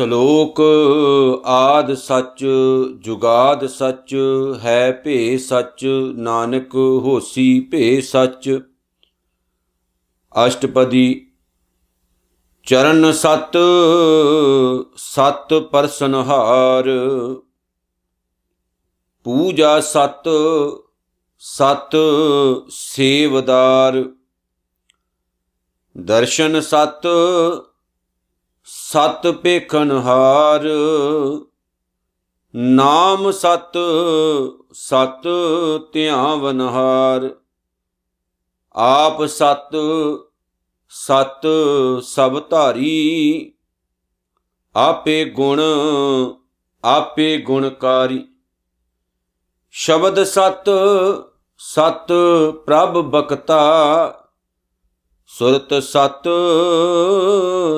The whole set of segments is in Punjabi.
ਸ਼ਲੋਕ ਆਦ ਸੱਚ ਜੁਗਾਦ ਸੱਚ ਹੈ ਭੇ ਸੱਚ ਨਾਨਕ ਹੋਸੀ ਭੇ ਸੱਚ ਅਸ਼ਟਪਦੀ ਚਰਨ ਸਤ ਸਤ ਪਰਸਨਹਾਰ ਪੂਜਾ ਸਤ ਸਤ ਸੇਵਦਾਰ ਦਰਸ਼ਨ ਸਤ ਸਤ ਪੇਖਨ ਹਾਰ ਨਾਮ ਸਤ ਸਤ ਧਿਆਵਨਹਾਰ ਆਪ ਸਤ ਸਤ ਸਭ ਧਾਰੀ ਆਪੇ ਗੁਣ ਆਪੇ ਗੁਣਕਾਰੀ ਸ਼ਬਦ ਸਤ ਸਤ ਪ੍ਰਭ ਬਖਤਾ ਸੁਰਤ ਸਤ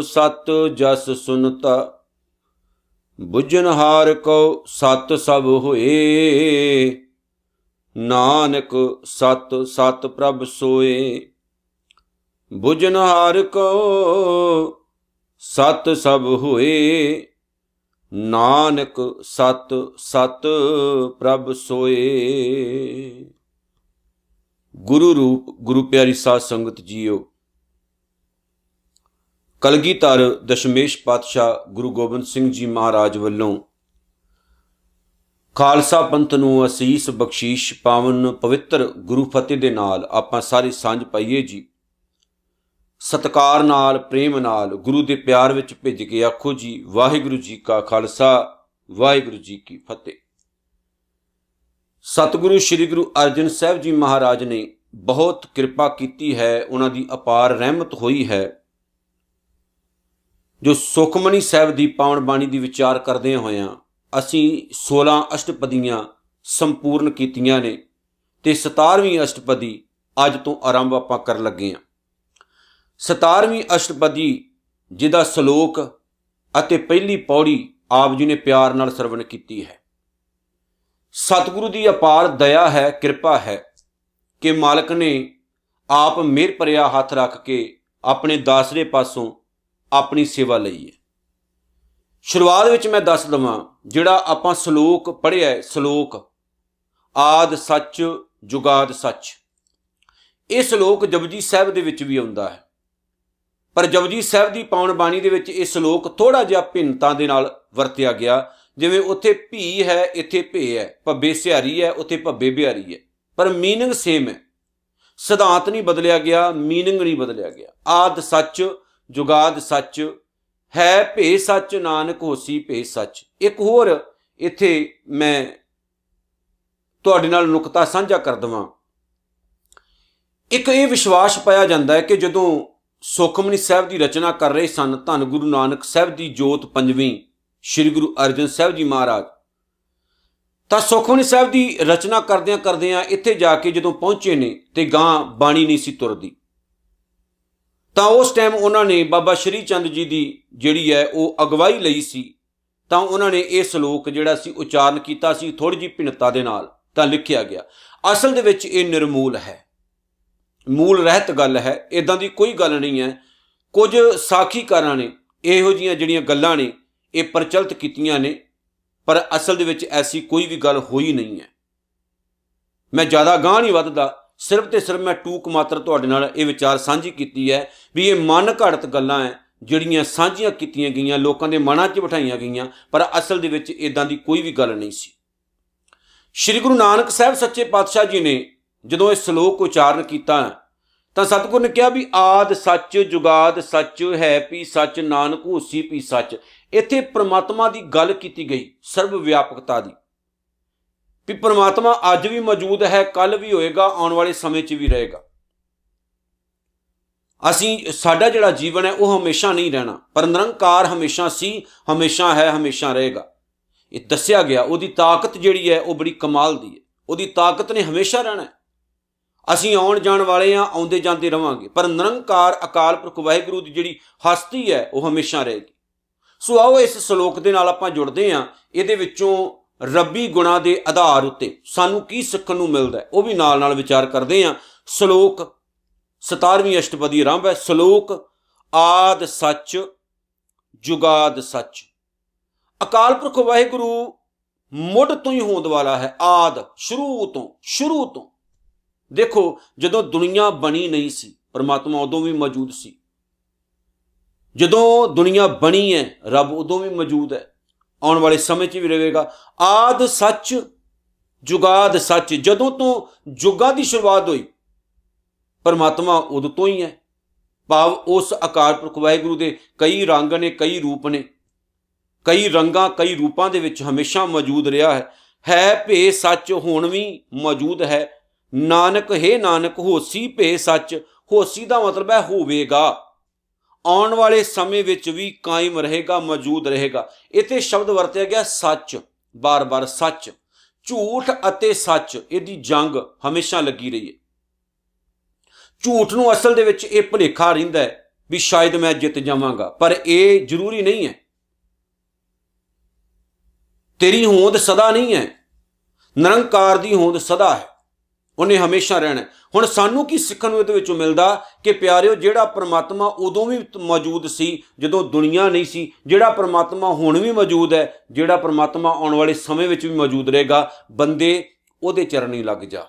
ਸਤ ਜਸ ਸੁਨਤਾ ਹਾਰ ਕੋ ਸਤ ਸਭ ਹੋਏ ਨਾਨਕ ਸਤ ਸਤ ਪ੍ਰਭ ਸੋਏ ਹਾਰ ਕੋ ਸਤ ਸਭ ਹੋਏ ਨਾਨਕ ਸਤ ਸਤ ਪ੍ਰਭ ਸੋਏ ਗੁਰੂ ਰੂਪ ਗੁਰੂ ਪਿਆਰੀ ਸਾਧ ਸੰਗਤ ਜੀਓ ਕਲਗੀਧਰ ਦਸ਼ਮੇਸ਼ ਪਾਤਸ਼ਾਹ ਗੁਰੂ ਗੋਬਿੰਦ ਸਿੰਘ ਜੀ ਮਹਾਰਾਜ ਵੱਲੋਂ ਖਾਲਸਾ ਪੰਥ ਨੂੰ ਅਸੀਸ ਬਖਸ਼ੀਸ਼ ਪਾਵਨ ਪਵਿੱਤਰ ਗੁਰੂ ਫਤਿਹ ਦੇ ਨਾਲ ਆਪਾਂ ਸਾਰੇ ਸਾਂਝ ਪਾਈਏ ਜੀ ਸਤਕਾਰ ਨਾਲ ਪ੍ਰੇਮ ਨਾਲ ਗੁਰੂ ਦੇ ਪਿਆਰ ਵਿੱਚ ਭਿੱਜ ਕੇ ਆਖੋ ਜੀ ਵਾਹਿਗੁਰੂ ਜੀ ਕਾ ਖਾਲਸਾ ਵਾਹਿਗੁਰੂ ਜੀ ਕੀ ਫਤਿਹ ਸਤਿਗੁਰੂ ਸ੍ਰੀ ਗੁਰੂ ਅਰਜਨ ਸਾਹਿਬ ਜੀ ਮਹਾਰਾਜ ਨੇ ਬਹੁਤ ਕਿਰਪਾ ਕੀਤੀ ਹੈ ਉਹਨਾਂ ਦੀ ਅਪਾਰ ਰਹਿਮਤ ਹੋਈ ਹੈ ਜੋ ਸੁਖਮਨੀ ਸਾਹਿਬ ਦੀ ਪਾਵਨ ਬਾਣੀ ਦੀ ਵਿਚਾਰ ਕਰਦੇ ਆ ਅਸੀਂ 16 ਅਸ਼ਟਪਦੀਆਂ ਸੰਪੂਰਨ ਕੀਤੀਆਂ ਨੇ ਤੇ 17ਵੀਂ ਅਸ਼ਟਪਦੀ ਅੱਜ ਤੋਂ ਆਰੰਭ ਆਪਾਂ ਕਰਨ ਲੱਗੇ ਆ 17ਵੀਂ ਅਸ਼ਟਪਦੀ ਜਿਹਦਾ ਸ਼ਲੋਕ ਅਤੇ ਪਹਿਲੀ ਪੌੜੀ ਆਪ ਜੀ ਨੇ ਪਿਆਰ ਨਾਲ ਸਰਵਣ ਕੀਤੀ ਹੈ ਸਤਿਗੁਰੂ ਦੀ ਅਪਾਰ ਦਇਆ ਹੈ ਕਿਰਪਾ ਹੈ ਕਿ ਮਾਲਕ ਨੇ ਆਪ ਮਿਹਰ ਭਰਿਆ ਹੱਥ ਰੱਖ ਕੇ ਆਪਣੇ ਦਾਸਰੇ ਪਾਸੋਂ ਆਪਣੀ ਸੇਵਾ ਲਈ ਹੈ ਸ਼ੁਰੂਆਤ ਵਿੱਚ ਮੈਂ ਦੱਸ ਦਵਾਂ ਜਿਹੜਾ ਆਪਾਂ ਸ਼ਲੋਕ ਪੜ੍ਹਿਆ ਹੈ ਸ਼ਲੋਕ ਆਦ ਸੱਚ ਜੁਗਾਦ ਸੱਚ ਇਹ ਸ਼ਲੋਕ ਜਪਜੀ ਸਾਹਿਬ ਦੇ ਵਿੱਚ ਵੀ ਆਉਂਦਾ ਹੈ ਪਰ ਜਪਜੀ ਸਾਹਿਬ ਦੀ ਪਾਉਣ ਬਾਣੀ ਦੇ ਵਿੱਚ ਇਹ ਸ਼ਲੋਕ ਥੋੜਾ ਜਿਹਾ ਭਿੰਨਤਾ ਦੇ ਨਾਲ ਵਰਤਿਆ ਗਿਆ ਜਿਵੇਂ ਉੱਥੇ ਭੀ ਹੈ ਇੱਥੇ ਭੇ ਹੈ ਭੱਬੇ ਸਿਹਾਰੀ ਹੈ ਉੱਥੇ ਭੱਬੇ ਬਿਹਾਰੀ ਹੈ ਪਰ ਮੀਨਿੰਗ ਸੇਮ ਹੈ ਸਿਧਾਂਤ ਨਹੀਂ ਬਦਲਿਆ ਗਿਆ ਮੀਨਿੰਗ ਨਹੀਂ ਬਦਲਿਆ ਗਿਆ ਆਦ ਸੱਚ ਜੁਗਾਦ ਸੱਚ ਹੈ ਭੇ ਸੱਚ ਨਾਨਕ ਹੋਸੀ ਭੇ ਸੱਚ ਇੱਕ ਹੋਰ ਇੱਥੇ ਮੈਂ ਤੁਹਾਡੇ ਨਾਲ ਨੁਕਤਾ ਸਾਂਝਾ ਕਰ ਦਵਾਂ ਇੱਕ ਇਹ ਵਿਸ਼ਵਾਸ ਪਾਇਆ ਜਾਂਦਾ ਹੈ ਕਿ ਜਦੋਂ ਸੁਖਮਨੀ ਸਾਹਿਬ ਦੀ ਰਚਨਾ ਕਰ ਰਹੇ ਸਨ ਧੰਨ ਗੁਰੂ ਨਾਨਕ ਸਾਹਿਬ ਦੀ ਜੋਤ ਪੰਜਵੀਂ ਸ੍ਰੀ ਗੁਰੂ ਅਰਜਨ ਸਾਹਿਬ ਜੀ ਮਹਾਰਾਜ ਤਾਂ ਸੁਖਮਨੀ ਸਾਹਿਬ ਦੀ ਰਚਨਾ ਕਰਦਿਆਂ ਕਰਦਿਆਂ ਇੱਥੇ ਜਾ ਕੇ ਜਦੋਂ ਪਹੁੰਚੇ ਨੇ ਤੇ ਗਾਂ ਬਾਣੀ ਨਹੀਂ ਸੀ ਤੁਰਦੀ ਤਾਂ ਉਸ ਟਾਈਮ ਉਹਨਾਂ ਨੇ ਬਾਬਾ ਸ਼੍ਰੀ ਚੰਦ ਜੀ ਦੀ ਜਿਹੜੀ ਹੈ ਉਹ ਅਗਵਾਈ ਲਈ ਸੀ ਤਾਂ ਉਹਨਾਂ ਨੇ ਇਹ ਸ਼ਲੋਕ ਜਿਹੜਾ ਸੀ ਉਚਾਰਨ ਕੀਤਾ ਸੀ ਥੋੜੀ ਜੀ ਭਿੰਨਤਾ ਦੇ ਨਾਲ ਤਾਂ ਲਿਖਿਆ ਗਿਆ ਅਸਲ ਦੇ ਵਿੱਚ ਇਹ ਨਿਰਮੂਲ ਹੈ ਮੂਲ ਰਹਿਤ ਗੱਲ ਹੈ ਇਦਾਂ ਦੀ ਕੋਈ ਗੱਲ ਨਹੀਂ ਹੈ ਕੁਝ ਸਾਖੀਕਾਰਾਂ ਨੇ ਇਹੋ ਜੀਆਂ ਜਿਹੜੀਆਂ ਗੱਲਾਂ ਨੇ ਇਹ ਪ੍ਰਚਲਿਤ ਕੀਤੀਆਂ ਨੇ ਪਰ ਅਸਲ ਦੇ ਵਿੱਚ ਐਸੀ ਕੋਈ ਵੀ ਗੱਲ ਹੋਈ ਨਹੀਂ ਹੈ ਮੈਂ ਜ਼ਿਆਦਾ ਗਾਂ ਨਹੀਂ ਵੱਧਦਾ ਸਿਰਫ ਤੇ ਸਿਰਫ ਮੈਂ ਟੂਕ ਮਾਤਰ ਤੁਹਾਡੇ ਨਾਲ ਇਹ ਵਿਚਾਰ ਸਾਂਝੀ ਕੀਤੀ ਹੈ ਵੀ ਇਹ ਮਨ ਘੜਤ ਗੱਲਾਂ ਹੈ ਜਿਹੜੀਆਂ ਸਾਂਝੀਆਂ ਕੀਤੀਆਂ ਗਈਆਂ ਲੋਕਾਂ ਦੇ ਮਨਾਂ 'ਚ ਬਿਠਾਈਆਂ ਗਈਆਂ ਪਰ ਅਸਲ ਦੇ ਵਿੱਚ ਇਦਾਂ ਦੀ ਕੋਈ ਵੀ ਗੱਲ ਨਹੀਂ ਸੀ ਸ੍ਰੀ ਗੁਰੂ ਨਾਨਕ ਸਾਹਿਬ ਸੱਚੇ ਪਾਤਸ਼ਾਹ ਜੀ ਨੇ ਜਦੋਂ ਇਹ ਸ਼ਲੋਕ ਉਚਾਰਨ ਕੀਤਾ ਤਾਂ ਸਤਿਗੁਰ ਨੇ ਕਿਹਾ ਵੀ ਆਦ ਸੱਚ ਜੁਗਾਦ ਸੱਚ ਹੈ ਪੀ ਸੱਚ ਨਾਨਕ ਹੋਸੀ ਪੀ ਸੱਚ ਇੱਥੇ ਪ੍ਰਮਾਤਮਾ ਦੀ ਗੱਲ ਕੀਤੀ ਗਈ ਸਰਵ ਵਿਆਪਕਤਾ ਦੀ ਵੀ ਪਰਮਾਤਮਾ ਅੱਜ ਵੀ ਮੌਜੂਦ ਹੈ ਕੱਲ ਵੀ ਹੋਏਗਾ ਆਉਣ ਵਾਲੇ ਸਮੇਂ 'ਚ ਵੀ ਰਹੇਗਾ ਅਸੀਂ ਸਾਡਾ ਜਿਹੜਾ ਜੀਵਨ ਹੈ ਉਹ ਹਮੇਸ਼ਾ ਨਹੀਂ ਰਹਿਣਾ ਪਰ ਨਿਰੰਕਾਰ ਹਮੇਸ਼ਾ ਸੀ ਹਮੇਸ਼ਾ ਹੈ ਹਮੇਸ਼ਾ ਰਹੇਗਾ ਇਹ ਦੱਸਿਆ ਗਿਆ ਉਹਦੀ ਤਾਕਤ ਜਿਹੜੀ ਹੈ ਉਹ ਬੜੀ ਕਮਾਲ ਦੀ ਹੈ ਉਹਦੀ ਤਾਕਤ ਨੇ ਹਮੇਸ਼ਾ ਰਹਿਣਾ ਹੈ ਅਸੀਂ ਆਉਣ ਜਾਣ ਵਾਲੇ ਆ ਆਉਂਦੇ ਜਾਂਦੇ ਰਵਾਂਗੇ ਪਰ ਨਿਰੰਕਾਰ ਅਕਾਲ ਪੁਰਖ ਵਾਹਿਗੁਰੂ ਦੀ ਜਿਹੜੀ ਹਸਤੀ ਹੈ ਉਹ ਹਮੇਸ਼ਾ ਰਹੇਗੀ ਸੋ ਆਓ ਇਸ ਸ਼ਲੋਕ ਦੇ ਨਾਲ ਆਪਾਂ ਜੁੜਦੇ ਆ ਇਹਦੇ ਵਿੱਚੋਂ ਰੱਬੀ ਗੁਣਾ ਦੇ ਆਧਾਰ ਉੱਤੇ ਸਾਨੂੰ ਕੀ ਸਿੱਖਣ ਨੂੰ ਮਿਲਦਾ ਉਹ ਵੀ ਨਾਲ ਨਾਲ ਵਿਚਾਰ ਕਰਦੇ ਆ ਸ਼ਲੋਕ 17ਵੀਂ ਅਸ਼ਟਪਦੀ ਆਰੰਭ ਹੈ ਸ਼ਲੋਕ ਆਦ ਸੱਚ ਜੁਗਾਦ ਸੱਚ ਅਕਾਲ ਪੁਰਖ ਵਾਹਿਗੁਰੂ ਮੁੱਢ ਤੋਂ ਹੀ ਹੋਂਦ ਵਾਲਾ ਹੈ ਆਦ ਸ਼ੁਰੂ ਤੋਂ ਸ਼ੁਰੂ ਤੋਂ ਦੇਖੋ ਜਦੋਂ ਦੁਨੀਆ ਬਣੀ ਨਹੀਂ ਸੀ ਪਰਮਾਤਮਾ ਉਦੋਂ ਵੀ ਮੌਜੂਦ ਸੀ ਜਦੋਂ ਦੁਨੀਆ ਬਣੀ ਹੈ ਰੱਬ ਉਦੋਂ ਵੀ ਮੌਜੂਦ ਹੈ ਆਉਣ ਵਾਲੇ ਸਮੇਂ 'ਚ ਵੀ ਰਹੇਗਾ ਆਦ ਸੱਚ ਜੁਗਾਦ ਸੱਚ ਜਦੋਂ ਤੋਂ ਜੁਗਾ ਦੀ ਸ਼ੁਰੂਆਤ ਹੋਈ ਪਰਮਾਤਮਾ ਉਦੋਂ ਤੋਂ ਹੀ ਹੈ ਭਾਵ ਉਸ ਆਕਾਰ ਪੁਰਖ ਵਾਹਿਗੁਰੂ ਦੇ ਕਈ ਰੰਗ ਨੇ ਕਈ ਰੂਪ ਨੇ ਕਈ ਰੰਗਾਂ ਕਈ ਰੂਪਾਂ ਦੇ ਵਿੱਚ ਹਮੇਸ਼ਾ ਮੌਜੂਦ ਰਿਹਾ ਹੈ ਹੈ ਭੇ ਸੱਚ ਹੁਣ ਵੀ ਮੌਜੂਦ ਹੈ ਨਾਨਕ ਹੈ ਨਾਨਕ ਹੋਸੀ ਭੇ ਸੱਚ ਹੋਸੀ ਦਾ ਮਤਲਬ ਹੈ ਹੋਵੇਗਾ ਆਉਣ ਵਾਲੇ ਸਮੇਂ ਵਿੱਚ ਵੀ ਕਾਇਮ ਰਹੇਗਾ ਮੌਜੂਦ ਰਹੇਗਾ ਇਥੇ ਸ਼ਬਦ ਵਰਤਿਆ ਗਿਆ ਸੱਚ ਬਾਰ-ਬਾਰ ਸੱਚ ਝੂਠ ਅਤੇ ਸੱਚ ਇਹਦੀ ਜੰਗ ਹਮੇਸ਼ਾ ਲੱਗੀ ਰਹੀ ਹੈ ਝੂਠ ਨੂੰ ਅਸਲ ਦੇ ਵਿੱਚ ਇਹ ਭੁਲੇਖਾ ਰਹਿੰਦਾ ਹੈ ਵੀ ਸ਼ਾਇਦ ਮੈਂ ਜਿੱਤ ਜਾਵਾਂਗਾ ਪਰ ਇਹ ਜ਼ਰੂਰੀ ਨਹੀਂ ਹੈ ਤੇਰੀ ਹੋਂਦ ਸਦਾ ਨਹੀਂ ਹੈ ਨਿਰੰਕਾਰ ਦੀ ਹੋਂਦ ਸਦਾ ਹੈ ਉਹਨੇ ਹਮੇਸ਼ਾ ਰਹਿਣਾ ਹੁਣ ਸਾਨੂੰ ਕੀ ਸਿੱਖਣ ਨੂੰ ਇਹਦੇ ਵਿੱਚੋਂ ਮਿਲਦਾ ਕਿ ਪਿਆਰਿਓ ਜਿਹੜਾ ਪਰਮਾਤਮਾ ਉਦੋਂ ਵੀ ਮੌਜੂਦ ਸੀ ਜਦੋਂ ਦੁਨੀਆ ਨਹੀਂ ਸੀ ਜਿਹੜਾ ਪਰਮਾਤਮਾ ਹੁਣ ਵੀ ਮੌਜੂਦ ਹੈ ਜਿਹੜਾ ਪਰਮਾਤਮਾ ਆਉਣ ਵਾਲੇ ਸਮੇਂ ਵਿੱਚ ਵੀ ਮੌਜੂਦ ਰਹੇਗਾ ਬੰਦੇ ਉਹਦੇ ਚਰਨੀ ਲੱਗ ਜਾ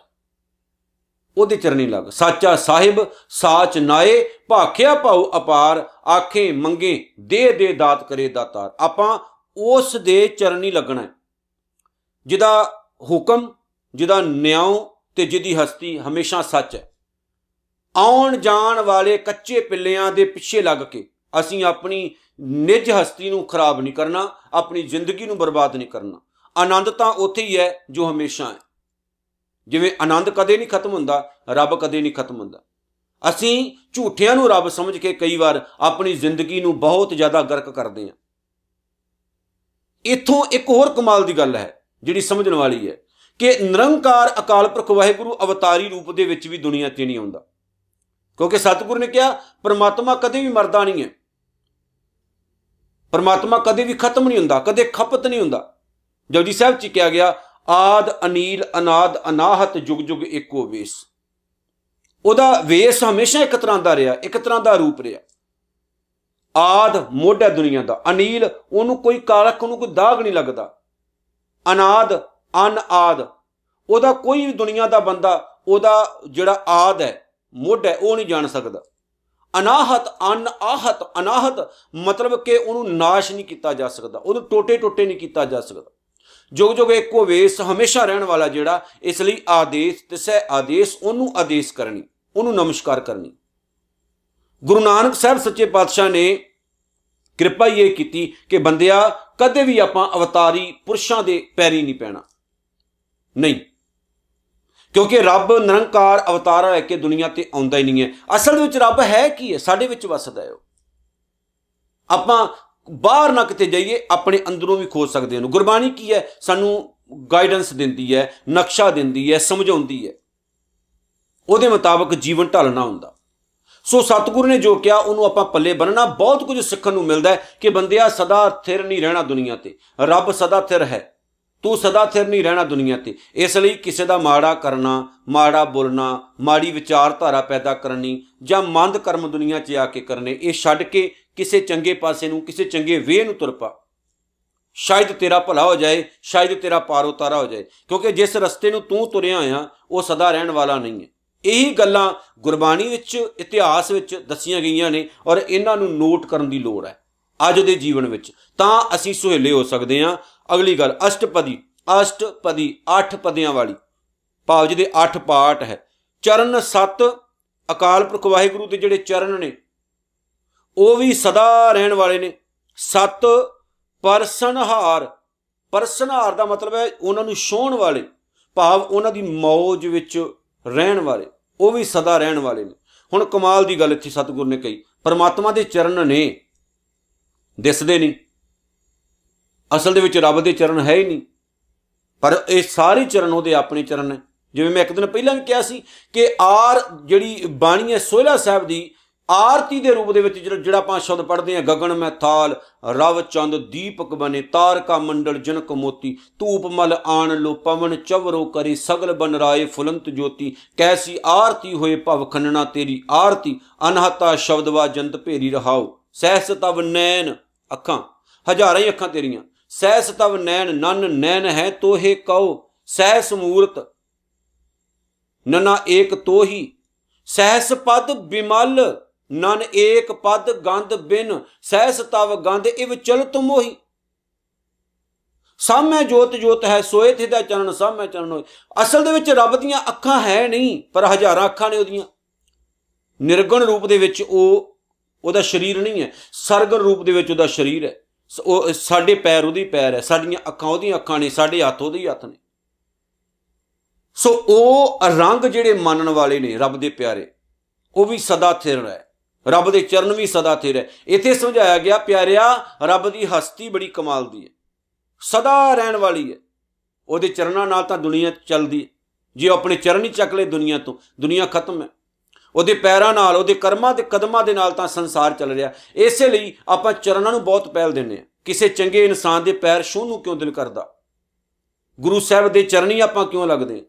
ਉਹਦੇ ਚਰਨੀ ਲੱਗ ਸਾਚਾ ਸਾਹਿਬ ਸਾਚ ਨਾਏ ਭਾਖਿਆ ਭਾਉ ਅਪਾਰ ਆਖੇ ਮੰਗੇ ਦੇ ਦੇ ਦਾਤ ਕਰੇ ਦਾਤਾਰ ਆਪਾਂ ਉਸ ਦੇ ਚਰਨੀ ਲੱਗਣਾ ਜਿਹਦਾ ਹੁਕਮ ਜਿਹਦਾ ਨਿਆਂ ਤੇ ਜਿਹਦੀ ਹਸਤੀ ਹਮੇਸ਼ਾ ਸੱਚ ਹੈ ਆਉਣ ਜਾਣ ਵਾਲੇ ਕੱਚੇ ਪਿੱਲਿਆਂ ਦੇ ਪਿੱਛੇ ਲੱਗ ਕੇ ਅਸੀਂ ਆਪਣੀ ਨਿੱਜ ਹਸਤੀ ਨੂੰ ਖਰਾਬ ਨਹੀਂ ਕਰਨਾ ਆਪਣੀ ਜ਼ਿੰਦਗੀ ਨੂੰ ਬਰਬਾਦ ਨਹੀਂ ਕਰਨਾ ਆਨੰਦ ਤਾਂ ਉੱਥੇ ਹੀ ਹੈ ਜੋ ਹਮੇਸ਼ਾ ਹੈ ਜਿਵੇਂ ਆਨੰਦ ਕਦੇ ਨਹੀਂ ਖਤਮ ਹੁੰਦਾ ਰੱਬ ਕਦੇ ਨਹੀਂ ਖਤਮ ਹੁੰਦਾ ਅਸੀਂ ਝੂਠਿਆਂ ਨੂੰ ਰੱਬ ਸਮਝ ਕੇ ਕਈ ਵਾਰ ਆਪਣੀ ਜ਼ਿੰਦਗੀ ਨੂੰ ਬਹੁਤ ਜ਼ਿਆਦਾ ਗਰਕ ਕਰਦੇ ਹਾਂ ਇੱਥੋਂ ਇੱਕ ਹੋਰ ਕਮਾਲ ਦੀ ਗੱਲ ਹੈ ਜਿਹੜੀ ਸਮਝਣ ਵਾਲੀ ਹੈ ਕਿ ਨਿਰੰਕਾਰ ਅਕਾਲ ਪੁਰਖ ਵਾਹਿਗੁਰੂ ਅਵਤਾਰੀ ਰੂਪ ਦੇ ਵਿੱਚ ਵੀ ਦੁਨੀਆ ਤੇ ਨਹੀਂ ਆਉਂਦਾ ਕਿਉਂਕਿ ਸਤਿਗੁਰ ਨੇ ਕਿਹਾ ਪਰਮਾਤਮਾ ਕਦੇ ਵੀ ਮਰਦਾ ਨਹੀਂ ਹੈ ਪਰਮਾਤਮਾ ਕਦੇ ਵੀ ਖਤਮ ਨਹੀਂ ਹੁੰਦਾ ਕਦੇ ਖਪਤ ਨਹੀਂ ਹੁੰਦਾ ਜਪਜੀ ਸਾਹਿਬ ਚ ਕਿਹਾ ਗਿਆ ਆਦ ਅਨੀਲ ਅਨਾਦ ਅਨਾਹਤ ਜੁਗ ਜੁਗ ਇੱਕੋ ਵੇਸ ਉਹਦਾ ਵੇਸ ਹਮੇਸ਼ਾ ਇੱਕ ਤਰ੍ਹਾਂ ਦਾ ਰਿਹਾ ਇੱਕ ਤਰ੍ਹਾਂ ਦਾ ਰੂਪ ਰਿਹਾ ਆਦ ਮੋਢਾ ਦੁਨੀਆ ਦਾ ਅਨੀਲ ਉਹਨੂੰ ਕੋਈ ਕਾਲਕ ਨੂੰ ਕੋਈ ਦਾਗ ਨਹੀਂ ਲੱਗਦਾ ਅਨਾਦ ਅਨ ਆਦ ਉਹਦਾ ਕੋਈ ਵੀ ਦੁਨੀਆ ਦਾ ਬੰਦਾ ਉਹਦਾ ਜਿਹੜਾ ਆਦ ਹੈ ਮੁੱਢ ਹੈ ਉਹ ਨਹੀਂ ਜਾਣ ਸਕਦਾ ਅਨਾਹਤ ਅਨ ਆਹਤ ਅਨਾਹਤ ਮਤਲਬ ਕਿ ਉਹਨੂੰ ਨਾਸ਼ ਨਹੀਂ ਕੀਤਾ ਜਾ ਸਕਦਾ ਉਹਨੂੰ ਟੋਟੇ ਟੋਟੇ ਨਹੀਂ ਕੀਤਾ ਜਾ ਸਕਦਾ ਜੋਗ ਜੋਗ ਇੱਕੋ ਵੇਸ ਹਮੇਸ਼ਾ ਰਹਿਣ ਵਾਲਾ ਜਿਹੜਾ ਇਸ ਲਈ ਆਦੇਸ਼ ਤਿਸੈ ਆਦੇਸ਼ ਉਹਨੂੰ ਆਦੇਸ਼ ਕਰਨੀ ਉਹਨੂੰ ਨਮਸਕਾਰ ਕਰਨੀ ਗੁਰੂ ਨਾਨਕ ਸਾਹਿਬ ਸੱਚੇ ਪਾਤਸ਼ਾਹ ਨੇ ਕਿਰਪਾ ਇਹ ਕੀਤੀ ਕਿ ਬੰਦਿਆ ਕਦੇ ਵੀ ਆਪਾਂ ਅਵਤਾਰੀ ਪੁਰਸ਼ਾਂ ਦੇ ਪੈਰੀ ਨਹੀਂ ਪੈਣਾ ਨਹੀਂ ਕਿਉਂਕਿ ਰੱਬ ਨਿਰੰਕਾਰ ਅਵਤਾਰ ਲੈ ਕੇ ਦੁਨੀਆ ਤੇ ਆਉਂਦਾ ਹੀ ਨਹੀਂ ਹੈ ਅਸਲ ਵਿੱਚ ਰੱਬ ਹੈ ਕੀ ਹੈ ਸਾਡੇ ਵਿੱਚ ਵਸਦਾ ਹੈ ਉਹ ਆਪਾਂ ਬਾਹਰ ਨਾ ਕਿਤੇ ਜਾਈਏ ਆਪਣੇ ਅੰਦਰੋਂ ਵੀ ਖੋਜ ਸਕਦੇ ਹਾਂ ਗੁਰਬਾਣੀ ਕੀ ਹੈ ਸਾਨੂੰ ਗਾਈਡੈਂਸ ਦਿੰਦੀ ਹੈ ਨਕਸ਼ਾ ਦਿੰਦੀ ਹੈ ਸਮਝਾਉਂਦੀ ਹੈ ਉਹਦੇ ਮੁਤਾਬਕ ਜੀਵਨ ਢਲਣਾ ਹੁੰਦਾ ਸੋ ਸਤਿਗੁਰੂ ਨੇ ਜੋ ਕਿਹਾ ਉਹਨੂੰ ਆਪਾਂ ਪੱਲੇ ਬੰਨਣਾ ਬਹੁਤ ਕੁਝ ਸਿੱਖਣ ਨੂੰ ਮਿਲਦਾ ਹੈ ਕਿ ਬੰਦਿਆ ਸਦਾ ਥਿਰ ਨਹੀਂ ਰਹਿਣਾ ਦੁਨੀਆ ਤੇ ਰੱਬ ਸਦਾ ਥਿਰ ਹੈ ਤੂੰ ਸਦਾ ਥਿਰ ਨਹੀਂ ਰਹਿਣਾ ਦੁਨੀਆ ਤੇ ਇਸ ਲਈ ਕਿਸੇ ਦਾ ਮਾੜਾ ਕਰਨਾ ਮਾੜਾ ਬੋਲਣਾ ਮਾੜੀ ਵਿਚਾਰਧਾਰਾ ਪੈਦਾ ਕਰਨੀ ਜਾਂ ਮੰਦ ਕਰਮ ਦੁਨੀਆ 'ਚ ਆ ਕੇ ਕਰਨੇ ਇਹ ਛੱਡ ਕੇ ਕਿਸੇ ਚੰਗੇ ਪਾਸੇ ਨੂੰ ਕਿਸੇ ਚੰਗੇ ਵੇਹ ਨੂੰ ਤੁਰ ਪਾ ਸ਼ਾਇਦ ਤੇਰਾ ਭਲਾ ਹੋ ਜਾਏ ਸ਼ਾਇਦ ਤੇਰਾ ਪਾਰ ਉਤਾਰਾ ਹੋ ਜਾਏ ਕਿਉਂਕਿ ਜਿਸ ਰਸਤੇ ਨੂੰ ਤੂੰ ਤੁਰਿਆ ਆ ਉਹ ਸਦਾ ਰਹਿਣ ਵਾਲਾ ਨਹੀਂ ਹੈ ਇਹੀ ਗੱਲਾਂ ਗੁਰਬਾਣੀ ਵਿੱਚ ਇਤਿਹਾਸ ਵਿੱਚ ਦੱਸੀਆਂ ਗਈਆਂ ਨੇ ਔਰ ਇਹਨਾਂ ਨੂੰ ਨੋਟ ਕਰਨ ਦੀ ਲੋੜ ਹੈ ਅੱਜ ਦੇ ਜੀਵਨ ਵਿੱਚ ਤਾਂ ਅਸੀਂ ਸੁਹੇਲੇ ਹੋ ਸਕਦੇ ਹਾਂ ਅਗਲੀ ਗੱਲ ਅਸ਼ਟਪਦੀ ਅਸ਼ਟਪਦੀ 8 ਪਦਿਆਂ ਵਾਲੀ ਭਾਵ ਜਿਹਦੇ 8 ਪਾਠ ਹੈ ਚਰਨ ਸਤ ਅਕਾਲ ਪੁਰਖ ਵਾਹਿਗੁਰੂ ਦੇ ਜਿਹੜੇ ਚਰਨ ਨੇ ਉਹ ਵੀ ਸਦਾ ਰਹਿਣ ਵਾਲੇ ਨੇ ਸਤ ਪਰਸਨਹਾਰ ਪਰਸਨਹਾਰ ਦਾ ਮਤਲਬ ਹੈ ਉਹਨਾਂ ਨੂੰ ਛੋਣ ਵਾਲੇ ਭਾਵ ਉਹਨਾਂ ਦੀ ਮੌਜ ਵਿੱਚ ਰਹਿਣ ਵਾਲੇ ਉਹ ਵੀ ਸਦਾ ਰਹਿਣ ਵਾਲੇ ਨੇ ਹੁਣ ਕਮਾਲ ਦੀ ਗੱਲ ਇੱਥੇ ਸਤਿਗੁਰ ਨੇ ਕਹੀ ਪਰਮਾਤਮਾ ਦੇ ਚਰਨ ਨੇ ਦਿਸਦੇ ਨਹੀਂ ਅਸਲ ਦੇ ਵਿੱਚ ਰੱਬ ਦੇ ਚਰਨ ਹੈ ਹੀ ਨਹੀਂ ਪਰ ਇਹ ਸਾਰੇ ਚਰਨ ਉਹਦੇ ਆਪਣੇ ਚਰਨ ਨੇ ਜਿਵੇਂ ਮੈਂ ਇੱਕ ਦਿਨ ਪਹਿਲਾਂ ਵੀ ਕਿਹਾ ਸੀ ਕਿ ਆਰ ਜਿਹੜੀ ਬਾਣੀ ਹੈ ਸੋਹਲਾ ਸਾਹਿਬ ਦੀ ਆਰਤੀ ਦੇ ਰੂਪ ਦੇ ਵਿੱਚ ਜਿਹੜਾ ਆਪਾਂ ਸ਼ਬਦ ਪੜ੍ਹਦੇ ਆ ਗਗਨ ਮੈਂ ਥਾਲ ਰਵ ਚੰਦ ਦੀਪਕ ਬਨੇ ਤਾਰਕਾ ਮੰਡਲ ਜਨਕ ਮੋਤੀ ਧੂਪ ਮਲ ਆਣ ਲੋ ਪਵਨ ਚਵਰੋ ਕਰੀ ਸਗਲ ਬਨ ਰਾਏ ਫੁਲੰਤ ਜੋਤੀ ਕੈਸੀ ਆਰਤੀ ਹੋਏ ਭਵ ਖੰਨਣਾ ਤੇਰੀ ਆਰਤੀ ਅਨਹਤਾ ਸ਼ਬਦ ਵਾ ਜੰਤ ਭੇਰੀ ਰਹਾਓ ਸਹਿਸ ਤਵ ਨੈਣ ਅੱਖਾਂ ਹਜ਼ਾਰਾਂ ਹੀ ਅੱਖਾਂ ਤੇਰੀਆਂ ਸਹਿਸ ਤਵ ਨੈਣ ਨਨ ਨੈਣ ਹੈ ਤੋਹੇ ਕਉ ਸਹਿਸ ਮੂਰਤ ਨਨਾ ਏਕ ਤੋਹੀ ਸਹਿਸ ਪਦ ਬਿਮਲ ਨਨ ਏਕ ਪਦ ਗੰਧ ਬਿਨ ਸਹਿਸ ਤਵ ਗੰਧ ਇਵ ਚਲ ਮੋਹੀ ਸਭ ਮੈਂ ਜੋਤ ਜੋਤ ਹੈ ਸੋਏ ਤੇ ਦਾ ਚਰਨ ਸਭ ਮੈਂ ਚਰਨ ਹੋਏ ਅਸਲ ਦੇ ਵਿੱਚ ਰੱਬ ਦੀਆਂ ਅੱਖਾਂ ਹੈ ਨਹੀਂ ਪਰ ਹਜ਼ਾਰਾਂ ਅੱਖਾਂ ਨੇ ਉਹਦੀਆਂ ਨਿਰਗੁਣ ਰੂਪ ਦੇ ਵਿੱਚ ਉਹ ਉਹਦਾ ਸਰੀਰ ਨਹੀਂ ਹੈ ਸਰਗਨ ਰੂਪ ਦੇ ਵਿੱਚ ਉਹਦਾ ਸਰੀਰ ਹੈ ਉਹ ਸਾਡੇ ਪੈਰ ਉਹਦੀ ਪੈਰ ਹੈ ਸਾਡੀਆਂ ਅੱਖਾਂ ਉਹਦੀਆਂ ਅੱਖਾਂ ਨੇ ਸਾਡੇ ਹੱਥ ਉਹਦੇ ਹੱਥ ਨੇ ਸੋ ਉਹ ਰੰਗ ਜਿਹੜੇ ਮੰਨਣ ਵਾਲੇ ਨੇ ਰੱਬ ਦੇ ਪਿਆਰੇ ਉਹ ਵੀ ਸਦਾ ਥਿਰ ਹੈ ਰੱਬ ਦੇ ਚਰਨ ਵੀ ਸਦਾ ਥਿਰ ਹੈ ਇੱਥੇ ਸਮਝਾਇਆ ਗਿਆ ਪਿਆਰਿਆ ਰੱਬ ਦੀ ਹਸਤੀ ਬੜੀ ਕਮਾਲ ਦੀ ਹੈ ਸਦਾ ਰਹਿਣ ਵਾਲੀ ਹੈ ਉਹਦੇ ਚਰਨਾਂ ਨਾਲ ਤਾਂ ਦੁਨੀਆ ਚੱਲਦੀ ਜੇ ਆਪਣੇ ਚਰਨ ਹੀ ਚੱਕ ਲੈ ਦੁਨੀਆ ਤੋਂ ਦੁਨੀਆ ਖਤਮ ਹੈ ਉਹਦੇ ਪੈਰਾਂ ਨਾਲ ਉਹਦੇ ਕਰਮਾਂ ਤੇ ਕਦਮਾਂ ਦੇ ਨਾਲ ਤਾਂ ਸੰਸਾਰ ਚੱਲ ਰਿਹਾ ਇਸੇ ਲਈ ਆਪਾਂ ਚਰਨਾਂ ਨੂੰ ਬਹੁਤ ਪਹਿਲ ਦਿੰਨੇ ਆ ਕਿਸੇ ਚੰਗੇ ਇਨਸਾਨ ਦੇ ਪੈਰ ਛੂਹ ਨੂੰ ਕਿਉਂ ਦਿਲ ਕਰਦਾ ਗੁਰੂ ਸਾਹਿਬ ਦੇ ਚਰਨੀ ਆਪਾਂ ਕਿਉਂ ਲੱਗਦੇ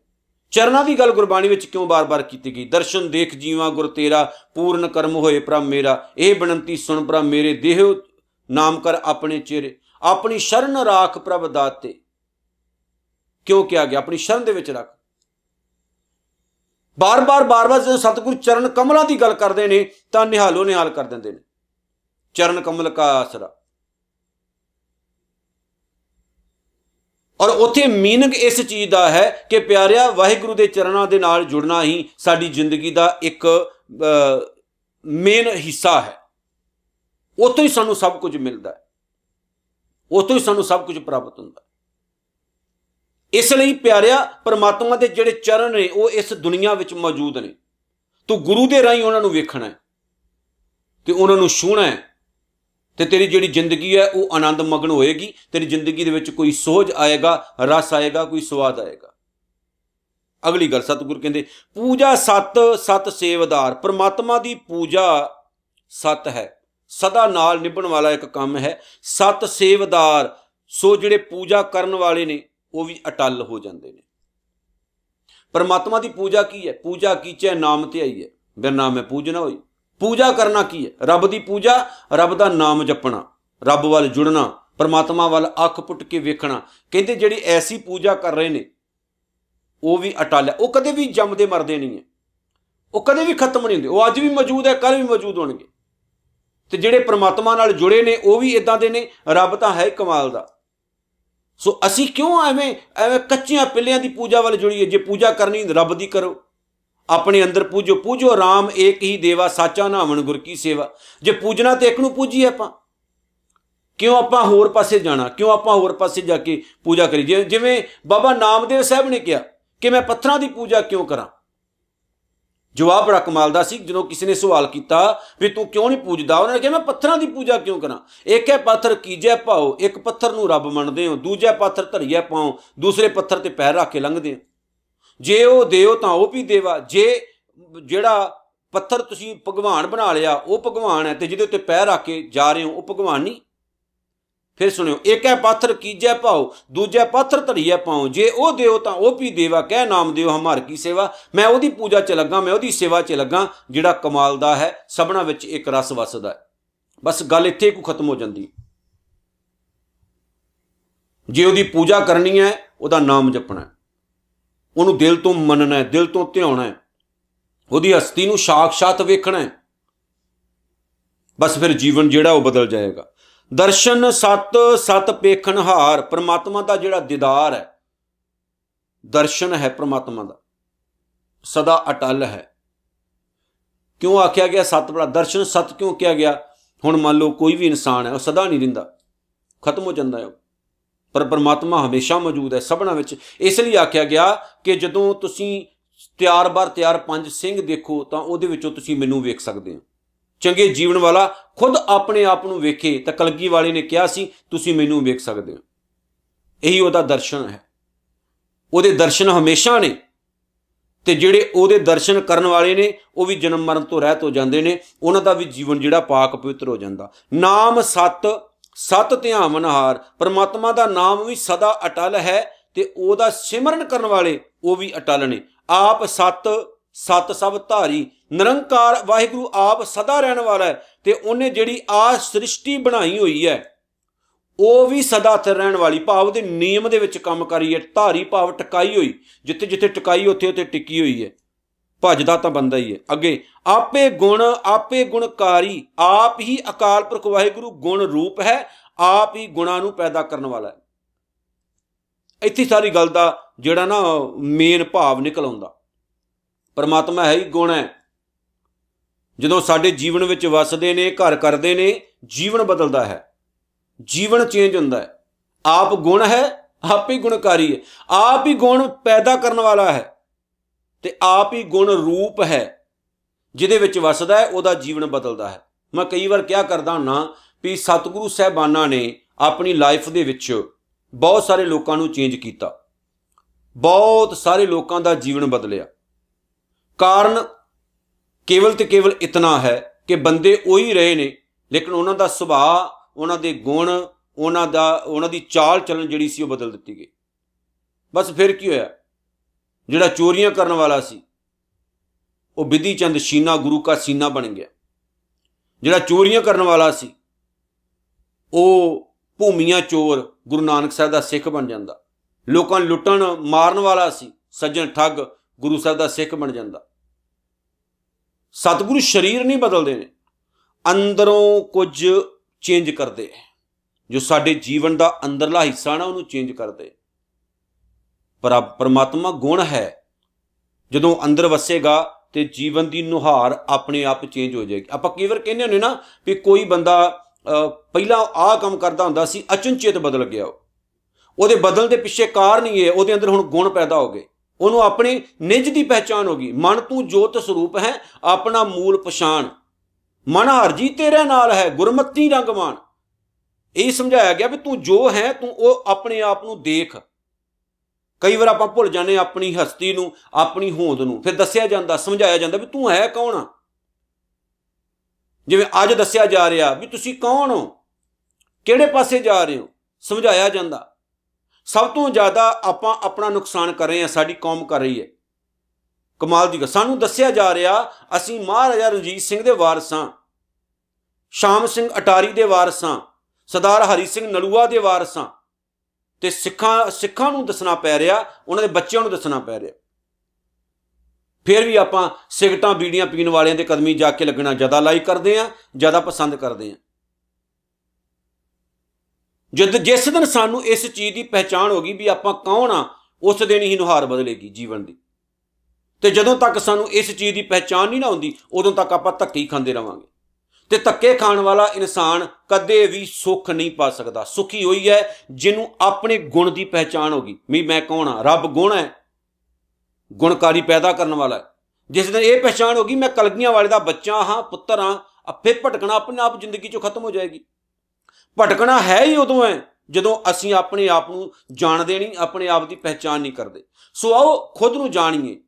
ਚਰਨਾਂ ਦੀ ਗੱਲ ਗੁਰਬਾਣੀ ਵਿੱਚ ਕਿਉਂ ਬਾਰ-ਬਾਰ ਕੀਤੀ ਗਈ ਦਰਸ਼ਨ ਦੇਖ ਜੀਵਾ ਗੁਰ ਤੇਰਾ ਪੂਰਨ ਕਰਮ ਹੋਏ ਪ੍ਰਭ ਮੇਰਾ ਇਹ ਬਨੰਤੀ ਸੁਣ ਪ੍ਰਭ ਮੇਰੇ ਦੇਹ ਨਾਮ ਕਰ ਆਪਣੇ ਚਿਹਰੇ ਆਪਣੀ ਸ਼ਰਨ ਰੱਖ ਪ੍ਰਭ ਦਾਤੇ ਕਿਉਂ ਕਿਹਾ ਗਿਆ ਆਪਣੀ ਸ਼ਰਨ ਦੇ ਵਿੱਚ ਰੱਖ ਬਾਰ-ਬਾਰ ਬਾਰ-ਬਾਰ ਜਦੋਂ ਸਤਿਗੁਰੂ ਚਰਨ ਕਮਲਾਂ ਦੀ ਗੱਲ ਕਰਦੇ ਨੇ ਤਾਂ ਨਿਹਾਲੋ ਨਿਹਾਲ ਕਰ ਦਿੰਦੇ ਨੇ ਚਰਨ ਕਮਲ ਕਾ ਆਸਰਾ ਔਰ ਉਥੇ ਮੀਨਿੰਗ ਇਸ ਚੀਜ਼ ਦਾ ਹੈ ਕਿ ਪਿਆਰਿਆ ਵਾਹਿਗੁਰੂ ਦੇ ਚਰਨਾਂ ਦੇ ਨਾਲ ਜੁੜਨਾ ਹੀ ਸਾਡੀ ਜ਼ਿੰਦਗੀ ਦਾ ਇੱਕ ਮੇਨ ਹਿੱਸਾ ਹੈ ਉਤੋਂ ਹੀ ਸਾਨੂੰ ਸਭ ਕੁਝ ਮਿਲਦਾ ਹੈ ਉਤੋਂ ਹੀ ਸਾਨੂੰ ਸਭ ਕੁਝ ਪ੍ਰਾਪਤ ਹੁੰਦਾ ਹੈ ਇਸ ਲਈ ਪਿਆਰਿਆ ਪਰਮਾਤਮਾ ਦੇ ਜਿਹੜੇ ਚਰਨ ਨੇ ਉਹ ਇਸ ਦੁਨੀਆ ਵਿੱਚ ਮੌਜੂਦ ਨੇ ਤੂੰ ਗੁਰੂ ਦੇ ਰਾਹੀਂ ਉਹਨਾਂ ਨੂੰ ਵੇਖਣਾ ਹੈ ਤੇ ਉਹਨਾਂ ਨੂੰ ਛੂਣਾ ਹੈ ਤੇ ਤੇਰੀ ਜਿਹੜੀ ਜ਼ਿੰਦਗੀ ਹੈ ਉਹ ਆਨੰਦ ਮਗਨ ਹੋਏਗੀ ਤੇਰੀ ਜ਼ਿੰਦਗੀ ਦੇ ਵਿੱਚ ਕੋਈ ਸੋਝ ਆਏਗਾ ਰਸ ਆਏਗਾ ਕੋਈ ਸਵਾਦ ਆਏਗਾ ਅਗਲੀ ਗੱਲ ਸਤਿਗੁਰ ਕਹਿੰਦੇ ਪੂਜਾ ਸਤ ਸਤ ਸੇਵਦਾਰ ਪਰਮਾਤਮਾ ਦੀ ਪੂਜਾ ਸਤ ਹੈ ਸਦਾ ਨਾਲ ਨਿਭਣ ਵਾਲਾ ਇੱਕ ਕੰਮ ਹੈ ਸਤ ਸੇਵਦਾਰ ਸੋ ਜਿਹੜੇ ਪੂਜਾ ਕਰਨ ਵਾਲੇ ਨੇ ਉਹ ਵੀ ਅਟਲ ਹੋ ਜਾਂਦੇ ਨੇ ਪਰਮਾਤਮਾ ਦੀ ਪੂਜਾ ਕੀ ਹੈ ਪੂਜਾ ਕੀਚੇ ਨਾਮ ਤੇ ਆਈ ਹੈ ਬਿਨ ਨਾਮੇ ਪੂਜਣਾ ਹੋਈ ਪੂਜਾ ਕਰਨਾ ਕੀ ਹੈ ਰੱਬ ਦੀ ਪੂਜਾ ਰੱਬ ਦਾ ਨਾਮ ਜਪਣਾ ਰੱਬ ਵੱਲ ਜੁੜਨਾ ਪਰਮਾਤਮਾ ਵੱਲ ਅੱਖ ਪੁੱਟ ਕੇ ਵੇਖਣਾ ਕਹਿੰਦੇ ਜਿਹੜੀ ਐਸੀ ਪੂਜਾ ਕਰ ਰਹੇ ਨੇ ਉਹ ਵੀ ਅਟਲ ਹੈ ਉਹ ਕਦੇ ਵੀ ਜੰਮਦੇ ਮਰਦੇ ਨਹੀਂ ਹੈ ਉਹ ਕਦੇ ਵੀ ਖਤਮ ਨਹੀਂ ਹੁੰਦੇ ਉਹ ਅੱਜ ਵੀ ਮੌਜੂਦ ਹੈ ਕੱਲ ਵੀ ਮੌਜੂਦ ਹੋਣਗੇ ਤੇ ਜਿਹੜੇ ਪਰਮਾਤਮਾ ਨਾਲ ਜੁੜੇ ਨੇ ਉਹ ਵੀ ਇਦਾਂ ਦੇ ਨੇ ਰੱਬ ਤਾਂ ਹੈ ਕਮਾਲ ਦਾ ਸੋ ਅਸੀਂ ਕਿਉਂ ਐਵੇਂ ਐਵੇਂ ਕੱਚੀਆਂ ਪਿੱਲਿਆਂ ਦੀ ਪੂਜਾ ਵੱਲ ਜੁੜੀਏ ਜੇ ਪੂਜਾ ਕਰਨੀ ਰੱਬ ਦੀ ਕਰੋ ਆਪਣੇ ਅੰਦਰ ਪੂਜੋ ਪੂਜੋ ਰਾਮ ਏਕ ਹੀ ਦੇਵਾ ਸਾਚਾ ਨਾਮਣ ਗੁਰ ਕੀ ਸੇਵਾ ਜੇ ਪੂਜਣਾ ਤੇ ਇੱਕ ਨੂੰ ਪੂਜੀ ਆਪਾਂ ਕਿਉਂ ਆਪਾਂ ਹੋਰ ਪਾਸੇ ਜਾਣਾ ਕਿਉਂ ਆਪਾਂ ਹੋਰ ਪਾਸੇ ਜਾ ਕੇ ਪੂਜਾ ਕਰੀ ਜਿਵੇਂ ਬਾਬਾ ਨਾਮਦੇਵ ਸਾਹਿਬ ਨੇ ਕਿਹਾ ਕਿ ਮੈਂ ਪੱਥਰਾਂ ਦੀ ਪੂਜਾ ਕਿਉਂ ਕਰਾਂ ਜਵਾਬ ਬੜਾ ਕਮਾਲ ਦਾ ਸੀ ਜਦੋਂ ਕਿਸੇ ਨੇ ਸਵਾਲ ਕੀਤਾ ਵੀ ਤੂੰ ਕਿਉਂ ਨਹੀਂ ਪੂਜਦਾ ਉਹਨੇ ਕਿਹਾ ਮੈਂ ਪੱਥਰਾਂ ਦੀ ਪੂਜਾ ਕਿਉਂ ਕਰਾਂ ਇੱਕ ਹੈ ਪੱਥਰ ਕੀਜੇ ਪਾਓ ਇੱਕ ਪੱਥਰ ਨੂੰ ਰੱਬ ਮੰਨਦੇ ਹੋ ਦੂਜਾ ਪੱਥਰ ਧਰਿਆ ਪਾਉ ਦੂਸਰੇ ਪੱਥਰ ਤੇ ਪੈਰ ਰੱਖ ਕੇ ਲੰਘਦੇ ਹੋ ਜੇ ਉਹ ਦੇਉ ਤਾਂ ਉਹ ਵੀ ਦੇਵਾ ਜੇ ਜਿਹੜਾ ਪੱਥਰ ਤੁਸੀਂ ਭਗਵਾਨ ਬਣਾ ਲਿਆ ਉਹ ਭਗਵਾਨ ਹੈ ਤੇ ਜਿਹਦੇ ਉੱਤੇ ਪੈਰ ਰੱਖ ਕੇ ਜਾ ਰਹੇ ਹੋ ਉਹ ਭਗਵਾਨ ਨਹੀਂ ਫਿਰ ਸੁਣਿਓ ਹੈ ਪਾਥਰ ਕੀਜੈ ਭਾਉ ਦੂਜੇ ਪਾਥਰ ਧੜੀਏ ਪਾਉ ਜੇ ਉਹ ਦਿਓ ਤਾਂ ਉਹ ਵੀ ਦੇਵਾ ਕਹਿ ਨਾਮ ਦਿਓ ਹਮਾਰ ਕੀ ਸੇਵਾ ਮੈਂ ਉਹਦੀ ਪੂਜਾ ਚ ਲੱਗਾ ਮੈਂ ਉਹਦੀ ਸੇਵਾ ਚ ਲੱਗਾ ਜਿਹੜਾ ਕਮਾਲ ਦਾ ਹੈ ਸਭਨਾ ਵਿੱਚ ਇੱਕ ਰਸ ਵਸਦਾ ਹੈ ਬਸ ਗੱਲ ਇੱਥੇ ਕੋ ਖਤਮ ਹੋ ਜਾਂਦੀ ਜੇ ਉਹਦੀ ਪੂਜਾ ਕਰਨੀ ਹੈ ਉਹਦਾ ਨਾਮ ਜਪਣਾ ਉਹਨੂੰ ਦਿਲ ਤੋਂ ਮੰਨਣਾ ਹੈ ਦਿਲ ਤੋਂ ਧਿਆਉਣਾ ਹੈ ਉਹਦੀ ਹਸਤੀ ਨੂੰ ਸਾਖਸ਼ਾਤ ਵੇਖਣਾ ਹੈ ਬਸ ਫਿਰ ਜੀਵਨ ਜਿਹੜਾ ਉਹ ਬਦਲ ਜਾਏਗਾ ਦਰਸ਼ਨ ਸਤ ਸਤ ਪੇਖਣ ਹਾਰ ਪ੍ਰਮਾਤਮਾ ਦਾ ਜਿਹੜਾ ਦੀਦਾਰ ਹੈ ਦਰਸ਼ਨ ਹੈ ਪ੍ਰਮਾਤਮਾ ਦਾ ਸਦਾ ਅਟਲ ਹੈ ਕਿਉਂ ਆਖਿਆ ਗਿਆ ਸਤ ਬੜਾ ਦਰਸ਼ਨ ਸਤ ਕਿਉਂ ਕਿਹਾ ਗਿਆ ਹੁਣ ਮੰਨ ਲਓ ਕੋਈ ਵੀ ਇਨਸਾਨ ਹੈ ਉਹ ਸਦਾ ਨਹੀਂ ਰਹਿੰਦਾ ਖਤਮ ਹੋ ਜਾਂਦਾ ਹੈ ਪਰ ਪਰਮਾਤਮਾ ਹਮੇਸ਼ਾ ਮੌਜੂਦ ਹੈ ਸਭਨਾ ਵਿੱਚ ਇਸ ਲਈ ਆਖਿਆ ਗਿਆ ਕਿ ਜਦੋਂ ਤੁਸੀਂ ਤਿਆਰ ਬਾਰ ਤਿਆਰ ਪੰਜ ਸਿੰਘ ਦੇਖੋ ਤਾਂ ਉਹਦੇ ਵਿੱਚੋਂ ਤੁਸੀਂ ਮੈਨੂੰ ਵੇਖ ਸਕਦੇ ਹੋ ਚੰਗੇ ਜੀਵਨ ਵਾਲਾ ਖੁਦ ਆਪਣੇ ਆਪ ਨੂੰ ਵੇਖੇ ਤਾਂ ਕਲਗੀ ਵਾਲੇ ਨੇ ਕਿਹਾ ਸੀ ਤੁਸੀਂ ਮੈਨੂੰ ਵੇਖ ਸਕਦੇ ਹੋ ਇਹੀ ਉਹਦਾ ਦਰਸ਼ਨ ਹੈ ਉਹਦੇ ਦਰਸ਼ਨ ਹਮੇਸ਼ਾ ਨੇ ਤੇ ਜਿਹੜੇ ਉਹਦੇ ਦਰਸ਼ਨ ਕਰਨ ਵਾਲੇ ਨੇ ਉਹ ਵੀ ਜਨਮ ਮਰਨ ਤੋਂ ਰਹਿਤ ਹੋ ਜਾਂਦੇ ਨੇ ਉਹਨਾਂ ਦਾ ਵੀ ਜੀਵਨ ਜਿਹੜਾ ਪਾਕ ਪਵਿੱਤਰ ਹੋ ਜਾਂਦਾ ਨਾਮ ਸਤ ਸਤ ਹਾਰ ਪਰਮਾਤਮਾ ਦਾ ਨਾਮ ਵੀ ਸਦਾ ਅਟਲ ਹੈ ਤੇ ਉਹਦਾ ਸਿਮਰਨ ਕਰਨ ਵਾਲੇ ਉਹ ਵੀ ਅਟਲ ਨੇ ਆਪ ਸਤ ਸਤ ਸਭ ਧਾਰੀ ਨਿਰੰਕਾਰ ਵਾਹਿਗੁਰੂ ਆਪ ਸਦਾ ਰਹਿਣ ਵਾਲਾ ਹੈ ਤੇ ਉਹਨੇ ਜਿਹੜੀ ਆ ਸ੍ਰਿਸ਼ਟੀ ਬਣਾਈ ਹੋਈ ਹੈ ਉਹ ਵੀ ਸਦਾ ਸਥਿਰ ਰਹਿਣ ਵਾਲੀ ਭਾਵ ਦੇ ਨਿਯਮ ਦੇ ਵਿੱਚ ਕੰਮ ਕਰੀ ਹੈ ਧਾਰੀ ਭਾਵ ਟਿਕਾਈ ਹੋਈ ਜਿੱਥੇ ਜਿੱਥੇ ਟਿਕਾਈ ਉੱਥੇ ਉੱਥੇ ਟਿੱਕੀ ਹੋਈ ਹੈ ਭਜਦਾ ਤਾਂ ਬੰਦਾ ਹੀ ਹੈ ਅੱਗੇ ਆਪੇ ਗੁਣ ਆਪੇ ਗੁਣਕਾਰੀ ਆਪ ਹੀ ਅਕਾਲ ਪੁਰਖ ਵਾਹਿਗੁਰੂ ਗੁਣ ਰੂਪ ਹੈ ਆਪ ਹੀ ਗੁਣਾ ਨੂੰ ਪੈਦਾ ਕਰਨ ਵਾਲਾ ਹੈ ਇੱਥੇ ਸਾਰੀ ਗੱਲ ਦਾ ਜਿਹੜਾ ਨਾ ਮੇਨ ਭਾਵ ਨਿਕਲ ਆਉਂਦਾ ਪਰਮਾਤਮਾ ਹੈ ਹੀ ਗੁਣ ਹੈ ਜਦੋਂ ਸਾਡੇ ਜੀਵਨ ਵਿੱਚ ਵਸਦੇ ਨੇ ਘਰ ਕਰਦੇ ਨੇ ਜੀਵਨ ਬਦਲਦਾ ਹੈ ਜੀਵਨ ਚੇਂਜ ਹੁੰਦਾ ਹੈ ਆਪ ਗੁਣ ਹੈ ਆਪ ਹੀ ਗੁਣਕਾਰੀ ਹੈ ਆਪ ਹੀ ਗੁਣ ਪੈਦਾ ਕਰਨ ਵਾਲਾ ਹੈ ਤੇ ਆਪ ਹੀ ਗੁਣ ਰੂਪ ਹੈ ਜਿਹਦੇ ਵਿੱਚ ਵਸਦਾ ਹੈ ਉਹਦਾ ਜੀਵਨ ਬਦਲਦਾ ਹੈ ਮੈਂ ਕਈ ਵਾਰ ਕਿਹਾ ਕਰਦਾ ਹਾਂ ਵੀ ਸਤਿਗੁਰੂ ਸਹਿਬਾਨਾਂ ਨੇ ਆਪਣੀ ਲਾਈਫ ਦੇ ਵਿੱਚ ਬਹੁਤ ਸਾਰੇ ਲੋਕਾਂ ਨੂੰ ਚੇਂਜ ਕੀਤਾ ਬਹੁਤ ਸਾਰੇ ਲੋਕਾਂ ਦਾ ਜੀਵਨ ਬਦਲਿਆ ਕਾਰਨ ਕੇਵਲ ਤੇ ਕੇਵਲ ਇਤਨਾ ਹੈ ਕਿ ਬੰਦੇ ਉਹੀ ਰਹੇ ਨੇ ਲੇਕਿਨ ਉਹਨਾਂ ਦਾ ਸੁਭਾਅ ਉਹਨਾਂ ਦੇ ਗੁਣ ਉਹਨਾਂ ਦਾ ਉਹਨਾਂ ਦੀ ਚਾਲ ਚੱਲਣ ਜਿਹੜੀ ਸੀ ਉਹ ਬਦਲ ਦਿੱਤੀ ਗਈ ਬਸ ਫਿਰ ਕੀ ਹੋਇਆ ਜਿਹੜਾ ਚੋਰੀਆਂ ਕਰਨ ਵਾਲਾ ਸੀ ਉਹ ਵਿਧੀ ਚੰਦ ਸ਼ੀਨਾ ਗੁਰੂ ਦਾ ਸੀਨਾ ਬਣ ਗਿਆ ਜਿਹੜਾ ਚੋਰੀਆਂ ਕਰਨ ਵਾਲਾ ਸੀ ਉਹ ਭੂਮੀਆਂ ਚੋਰ ਗੁਰੂ ਨਾਨਕ ਸਾਹਿਬ ਦਾ ਸਿੱਖ ਬਣ ਜਾਂਦਾ ਲੋਕਾਂ ਲੁੱਟਣ ਮਾਰਨ ਵਾਲਾ ਸੀ ਸੱਜਣ ਠੱਗ ਗੁਰੂ ਸਾਹਿਬ ਦਾ ਸਿੱਖ ਬਣ ਜਾਂਦਾ ਸਤਿਗੁਰੂ ਸਰੀਰ ਨਹੀਂ ਬਦਲਦੇ ਨੇ ਅੰਦਰੋਂ ਕੁਝ ਚੇਂਜ ਕਰਦੇ ਜੋ ਸਾਡੇ ਜੀਵਨ ਦਾ ਅੰਦਰਲਾ ਹਿੱਸਾ ਨਾ ਉਹਨੂੰ ਚੇਂਜ ਕਰਦੇ ਪਰ ਪਰਮਾਤਮਾ ਗੁਣ ਹੈ ਜਦੋਂ ਅੰਦਰ ਵਸੇਗਾ ਤੇ ਜੀਵਨ ਦੀ ਨੁਹਾਰ ਆਪਣੇ ਆਪ ਚੇਂਜ ਹੋ ਜਾਏਗੀ ਆਪਾਂ ਕਈ ਵਾਰ ਕਹਿੰਦੇ ਹੁੰਦੇ ਨਾ ਵੀ ਕੋਈ ਬੰਦਾ ਪਹਿਲਾਂ ਆਹ ਕੰਮ ਕਰਦਾ ਹੁੰਦਾ ਸੀ ਅਚਨਚੇਤ ਬਦਲ ਗਿਆ ਉਹਦੇ ਬਦਲ ਦੇ ਪਿੱਛੇ ਕਾਰਨ ਹੀ ਹੈ ਉਹਦੇ ਅੰਦਰ ਹੁਣ ਗੁਣ ਪੈਦਾ ਹੋ ਗਏ ਉਹਨੂੰ ਆਪਣੀ ਨਿਜ ਦੀ ਪਹਿਚਾਨ ਗਈ ਮਨ ਤੂੰ ਜੋਤ ਸਰੂਪ ਹੈ ਆਪਣਾ ਮੂਲ ਪਛਾਣ ਮਨ ਹਰਜੀ ਤੇਰੇ ਨਾਲ ਹੈ ਗੁਰਮਤੀ ਰੰਗਮਾਨ ਇਹ ਸਮਝਾਇਆ ਗਿਆ ਵੀ ਤੂੰ ਜੋ ਹੈ ਤੂੰ ਉਹ ਆਪਣੇ ਆਪ ਨੂੰ ਦੇਖ ਕਈ ਵਾਰ ਆਪਾਂ ਭੁੱਲ ਜਾਂਦੇ ਆਪਣੀ ਹਸਤੀ ਨੂੰ ਆਪਣੀ ਹੋਂਦ ਨੂੰ ਫਿਰ ਦੱਸਿਆ ਜਾਂਦਾ ਸਮਝਾਇਆ ਜਾਂਦਾ ਵੀ ਤੂੰ ਹੈ ਕੌਣ ਆ ਜਿਵੇਂ ਅੱਜ ਦੱਸਿਆ ਜਾ ਰਿਹਾ ਵੀ ਤੁਸੀਂ ਕੌਣ ਹੋ ਕਿਹੜੇ ਪਾਸੇ ਜਾ ਰਹੇ ਹੋ ਸਮਝਾਇਆ ਜਾਂਦਾ ਸਭ ਤੋਂ ਜ਼ਿਆਦਾ ਆਪਾਂ ਆਪਣਾ ਨੁਕਸਾਨ ਕਰ ਰਹੇ ਹਾਂ ਸਾਡੀ ਕੌਮ ਕਰ ਰਹੀ ਹੈ ਕਮਾਲ ਦੀ ਗੱਲ ਸਾਨੂੰ ਦੱਸਿਆ ਜਾ ਰਿਹਾ ਅਸੀਂ ਮਹਾਰਾਜਾ ਰਣਜੀਤ ਸਿੰਘ ਦੇ ਵਾਰਸਾਂ ਸ਼ਾਮ ਸਿੰਘ ਅਟਾਰੀ ਦੇ ਵਾਰਸਾਂ ਸਰਦਾਰ ਹਰੀ ਸਿੰਘ ਨਲੂਆ ਦੇ ਵਾਰਸਾਂ ਤੇ ਸਿੱਖਾਂ ਸਿੱਖਾਂ ਨੂੰ ਦੱਸਣਾ ਪੈ ਰਿਹਾ ਉਹਨਾਂ ਦੇ ਬੱਚਿਆਂ ਨੂੰ ਦੱਸਣਾ ਪੈ ਰਿਹਾ ਫਿਰ ਵੀ ਆਪਾਂ ਸਿਗਟਾਂ ਬੀੜੀਆਂ ਪੀਣ ਵਾਲਿਆਂ ਦੇ ਕਦਮੀ ਜਾ ਕੇ ਲੱਗਣਾ ਜ਼ਿਆਦਾ ਲਾਈਕ ਕਰਦੇ ਆ ਜ਼ਿਆਦਾ ਪਸੰਦ ਕਰਦੇ ਆ ਜਦ ਜਿਸ ਦਿਨ ਸਾਨੂੰ ਇਸ ਚੀਜ਼ ਦੀ ਪਹਿਚਾਣ ਗਈ ਵੀ ਆਪਾਂ ਕੌਣ ਆ ਉਸ ਦਿਨ ਹੀ ਨੁਹਾਰ ਬਦਲੇਗੀ ਜੀਵਨ ਦੀ ਤੇ ਜਦੋਂ ਤੱਕ ਸਾਨੂੰ ਇਸ ਚੀਜ਼ ਦੀ ਪਹਿਚਾਣ ਨਹੀਂ ਨਾ ਹੁੰਦੀ ਉਦੋਂ ਤੱਕ ਆਪਾਂ ਧੱਕੇ ਖਾਂਦੇ ਰਵਾਂਗੇ ਤੇ ਧੱਕੇ ਖਾਣ ਵਾਲਾ ਇਨਸਾਨ ਕਦੇ ਵੀ ਸੁੱਖ ਨਹੀਂ ਪਾ ਸਕਦਾ ਸੁਖੀ ਹੋਈ ਹੈ ਜਿਹਨੂੰ ਆਪਣੇ ਗੁਣ ਦੀ ਪਹਿਚਾਣ ਗਈ ਵੀ ਮੈਂ ਕੌਣ ਆ ਰੱਬ ਗੁਣ ਹੈ ਗੁਣਕਾਰੀ ਪੈਦਾ ਕਰਨ ਵਾਲਾ ਜਿਸ ਦਿਨ ਇਹ ਪਛਾਣ ਗਈ ਮੈਂ ਕਲਗੀਆਂ ਵਾਲੇ ਦਾ ਬੱਚਾ ਹਾਂ ਪੁੱਤਰ ਹਾਂ ਅੱਫੇ ਭਟਕਣਾ ਆਪਣੇ ਆਪ ਜ਼ਿੰਦਗੀ ਚੋਂ ਖਤਮ ਹੋ ਜਾਏਗੀ ਭਟਕਣਾ ਹੈ ਹੀ ਉਦੋਂ ਹੈ ਜਦੋਂ ਅਸੀਂ ਆਪਣੇ ਆਪ ਨੂੰ ਜਾਣਦੇ ਨਹੀਂ ਆਪਣੇ ਆਪ ਦੀ ਪਹਿਚਾਨ ਨਹੀਂ ਕਰਦੇ ਸੋ ਆਓ ਖੁਦ ਨੂੰ ਜਾਣੀਏ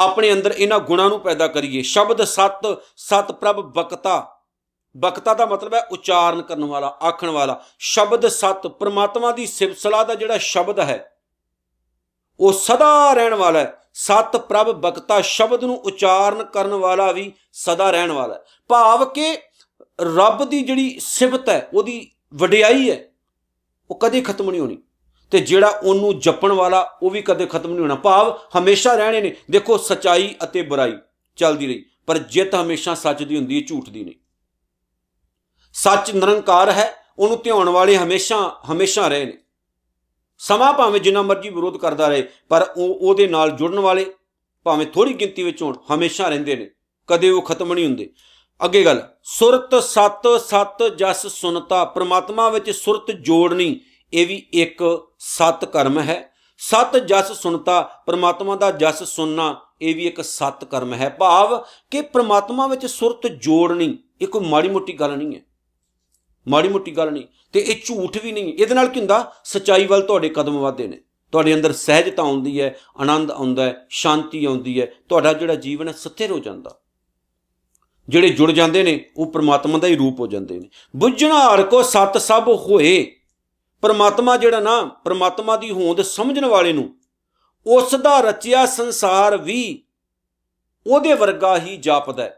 ਆਪਣੇ ਅੰਦਰ ਇਹਨਾਂ ਗੁਣਾਂ ਨੂੰ ਪੈਦਾ ਕਰੀਏ ਸ਼ਬਦ ਸਤ ਸਤ ਪ੍ਰਭ ਬਕਤਾ ਬਕਤਾ ਦਾ ਮਤਲਬ ਹੈ ਉਚਾਰਨ ਕਰਨ ਵਾਲਾ ਆਖਣ ਵਾਲਾ ਸ਼ਬਦ ਸਤ ਪ੍ਰਮਾਤਮਾ ਦੀ ਸਿਫਤਸਲਾ ਦਾ ਜਿਹੜਾ ਸ਼ਬਦ ਹੈ ਉਹ ਸਦਾ ਰਹਿਣ ਵਾਲਾ ਹੈ ਸਤ ਪ੍ਰਭ ਬਕਤਾ ਸ਼ਬਦ ਨੂੰ ਉਚਾਰਨ ਕਰਨ ਵਾਲਾ ਵੀ ਸਦਾ ਰਹਿਣ ਵਾਲਾ ਹੈ ਭਾਵ ਕਿ ਰੱਬ ਦੀ ਜਿਹੜੀ ਸਿਫਤ ਹੈ ਉਹਦੀ ਵਡਿਆਈ ਹੈ ਉਹ ਕਦੇ ਖਤਮ ਨਹੀਂ ਹੋਣੀ ਤੇ ਜਿਹੜਾ ਉਹਨੂੰ ਜਪਣ ਵਾਲਾ ਉਹ ਵੀ ਕਦੇ ਖਤਮ ਨਹੀਂ ਹੋਣਾ ਭਾਵ ਹਮੇਸ਼ਾ ਰਹਿਣੇ ਨੇ ਦੇਖੋ ਸਚਾਈ ਅਤੇ ਬੁਰਾਈ ਚੱਲਦੀ ਰਹੀ ਪਰ ਜਿੱਤ ਹਮੇਸ਼ਾ ਸੱਚ ਦੀ ਹੁੰਦੀ ਹੈ ਝੂਠ ਦੀ ਨਹੀਂ ਸੱਚ ਨਿਰੰਕਾਰ ਹੈ ਉਹਨੂੰ ਧਿਆਉਣ ਵਾਲੇ ਹਮੇਸ਼ਾ ਹਮੇਸ਼ਾ ਰਹੇ ਨੇ ਸਮਾਂ ਭਾਵੇਂ ਜਿੰਨਾ ਮਰਜ਼ੀ ਵਿਰੋਧ ਕਰਦਾ ਰਹੇ ਪਰ ਉਹ ਉਹਦੇ ਨਾਲ ਜੁੜਨ ਵਾਲੇ ਭਾਵੇਂ ਥੋੜੀ ਗਿਣਤੀ ਵਿੱਚ ਹੋਣ ਹਮੇਸ਼ਾ ਰਹਿੰਦੇ ਨੇ ਕਦੇ ਉਹ ਖਤਮ ਨਹੀਂ ਹੁੰਦੇ ਅੱਗੇ ਗੱਲ ਸੁਰਤ ਸਤ ਸਤ ਜਸ ਸੁਨਤਾ ਪ੍ਰਮਾਤਮਾ ਵਿੱਚ ਸੁਰਤ ਜੋੜਨੀ ਇਹ ਵੀ ਇੱਕ ਸਤ ਕਰਮ ਹੈ ਸਤ ਜਸ ਸੁਨਤਾ ਪ੍ਰਮਾਤਮਾ ਦਾ ਜਸ ਸੁਨਣਾ ਇਹ ਵੀ ਇੱਕ ਸਤ ਕਰਮ ਹੈ ਭਾਵ ਕਿ ਪ੍ਰਮਾਤਮਾ ਵਿੱਚ ਸੁਰਤ ਜੋੜਨੀ ਇਹ ਕੋਈ ਮਾੜੀ ਮੋਟੀ ਗੱਲ ਨਹੀਂ ਹੈ ਮਾੜੀ ਮੋਟੀ ਗੱਲ ਨਹੀਂ ਤੇ ਇਹ ਝੂਠ ਵੀ ਨਹੀਂ ਇਹਦੇ ਨਾਲ ਕੀ ਹੁੰਦਾ ਸਚਾਈ ਵੱਲ ਤੁਹਾਡੇ ਕਦਮ ਵਧਦੇ ਨੇ ਤੁਹਾਡੇ ਅੰਦਰ ਸਹਿਜਤਾ ਆਉਂਦੀ ਹੈ ਆਨੰਦ ਆਉਂਦਾ ਹੈ ਸ਼ਾਂਤੀ ਆਉਂਦੀ ਹੈ ਤੁਹਾਡਾ ਜਿਹੜਾ ਜੀਵਨ ਹੈ ਸਥਿਰ ਹੋ ਜਾਂਦਾ ਜਿਹੜੇ ਜੁੜ ਜਾਂਦੇ ਨੇ ਉਹ ਪ੍ਰਮਾਤਮਾ ਦਾ ਹੀ ਰੂਪ ਹੋ ਜਾਂਦੇ ਨੇ ਬੁੱਝਣਾ ਹਰ ਕੋ ਸਤ ਸਭ ਹੋਏ ਪ੍ਰਮਾਤਮਾ ਜਿਹੜਾ ਨਾ ਪ੍ਰਮਾਤਮਾ ਦੀ ਹੋਂਦ ਸਮਝਣ ਵਾਲੇ ਨੂੰ ਉਸ ਦਾ ਰਚਿਆ ਸੰਸਾਰ ਵੀ ਉਹਦੇ ਵਰਗਾ ਹੀ ਜਾਪਦਾ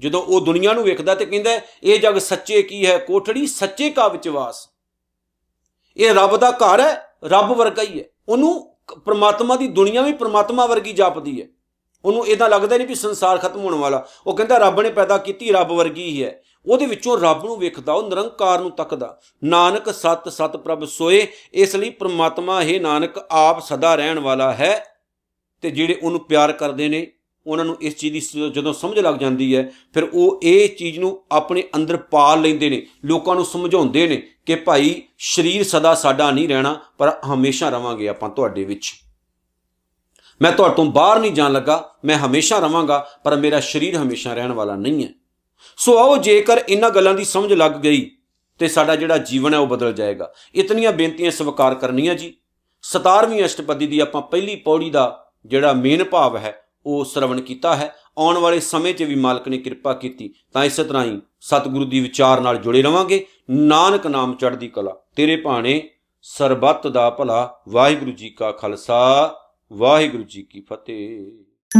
ਜਦੋਂ ਉਹ ਦੁਨੀਆ ਨੂੰ ਵੇਖਦਾ ਤੇ ਕਹਿੰਦਾ ਇਹ ਜਗ ਸੱਚੇ ਕੀ ਹੈ ਕੋਠੜੀ ਸੱਚੇ ਕਾ ਵਿੱਚ ਵਾਸ ਇਹ ਰੱਬ ਦਾ ਘਰ ਹੈ ਰੱਬ ਵਰਗਾ ਹੀ ਹੈ ਉਹਨੂੰ ਪ੍ਰਮਾਤਮਾ ਦੀ ਦੁਨੀਆ ਵੀ ਪ੍ਰਮਾਤਮਾ ਵਰਗੀ ਜਾਪਦੀ ਹੈ ਉਹਨੂੰ ਇਦਾਂ ਲੱਗਦਾ ਨਹੀਂ ਵੀ ਸੰਸਾਰ ਖਤਮ ਹੋਣ ਵਾਲਾ ਉਹ ਕਹਿੰਦਾ ਰੱਬ ਨੇ ਪੈਦਾ ਕੀਤੀ ਰੱਬ ਵਰਗੀ ਹੀ ਹੈ ਉਹਦੇ ਵਿੱਚੋਂ ਰੱਬ ਨੂੰ ਵੇਖਦਾ ਉਹ ਨਿਰੰਕਾਰ ਨੂੰ ਤੱਕਦਾ ਨਾਨਕ ਸਤ ਸਤ ਪ੍ਰਭ ਸੋਏ ਇਸ ਲਈ ਪ੍ਰਮਾਤਮਾ ਇਹ ਨਾਨਕ ਆਪ ਸਦਾ ਰਹਿਣ ਵਾਲਾ ਹੈ ਤੇ ਜਿਹੜੇ ਉਹਨੂੰ ਪਿਆਰ ਕਰਦੇ ਨੇ ਉਹਨਾਂ ਨੂੰ ਇਸ ਚੀਜ਼ ਦੀ ਜਦੋਂ ਸਮਝ ਲੱਗ ਜਾਂਦੀ ਹੈ ਫਿਰ ਉਹ ਇਹ ਚੀਜ਼ ਨੂੰ ਆਪਣੇ ਅੰਦਰ ਪਾਲ ਲੈਂਦੇ ਨੇ ਲੋਕਾਂ ਨੂੰ ਸਮਝਾਉਂਦੇ ਨੇ ਕਿ ਭਾਈ ਸਰੀਰ ਸਦਾ ਸਾਡਾ ਨਹੀਂ ਰਹਿਣਾ ਪਰ ਹਮੇਸ਼ਾ ਰਵਾਂਗੇ ਆਪਾਂ ਤੁਹਾਡੇ ਵਿੱਚ ਮੈਂ ਤੁਹਾਡੇ ਤੋਂ ਬਾਹਰ ਨਹੀਂ ਜਾਣ ਲੱਗਾ ਮੈਂ ਹਮੇਸ਼ਾ ਰਵਾਂਗਾ ਪਰ ਮੇਰਾ ਸਰੀਰ ਹਮੇਸ਼ਾ ਰਹਿਣ ਵਾਲਾ ਨਹੀਂ ਹੈ ਸੋ ਆਓ ਜੇਕਰ ਇਹਨਾਂ ਗੱਲਾਂ ਦੀ ਸਮਝ ਲੱਗ ਗਈ ਤੇ ਸਾਡਾ ਜਿਹੜਾ ਜੀਵਨ ਹੈ ਉਹ ਬਦਲ ਜਾਏਗਾ ਇਤਨੀਆਂ ਬੇਨਤੀਆਂ ਸਵਾਰ ਕਰਨੀਆਂ ਜੀ 17ਵੀਂ ਅਸ਼ਟਪਦੀ ਦੀ ਆਪਾਂ ਪਹਿਲੀ ਪੌੜੀ ਦਾ ਜਿਹੜਾ ਮੇਨ ਭਾਵ ਹੈ ਉਹ ਸਰਵਣ ਕੀਤਾ ਹੈ ਆਉਣ ਵਾਲੇ ਸਮੇਂ 'ਚ ਵੀ ਮਾਲਕ ਨੇ ਕਿਰਪਾ ਕੀਤੀ ਤਾਂ ਇਸੇ ਤਰ੍ਹਾਂ ਹੀ ਸਤਿਗੁਰੂ ਦੀ ਵਿਚਾਰ ਨਾਲ ਜੁੜੇ ਰਵਾਂਗੇ ਨਾਨਕ ਨਾਮ ਚੜ੍ਹਦੀ ਕਲਾ ਤੇਰੇ ਭਾਣੇ ਸਰਬੱਤ ਦਾ ਭਲਾ ਵਾਹਿਗੁਰੂ ਜੀ ਕਾ ਖਾਲਸਾ ਵਾਹਿਗੁਰੂ ਜੀ ਕੀ ਫਤਿਹ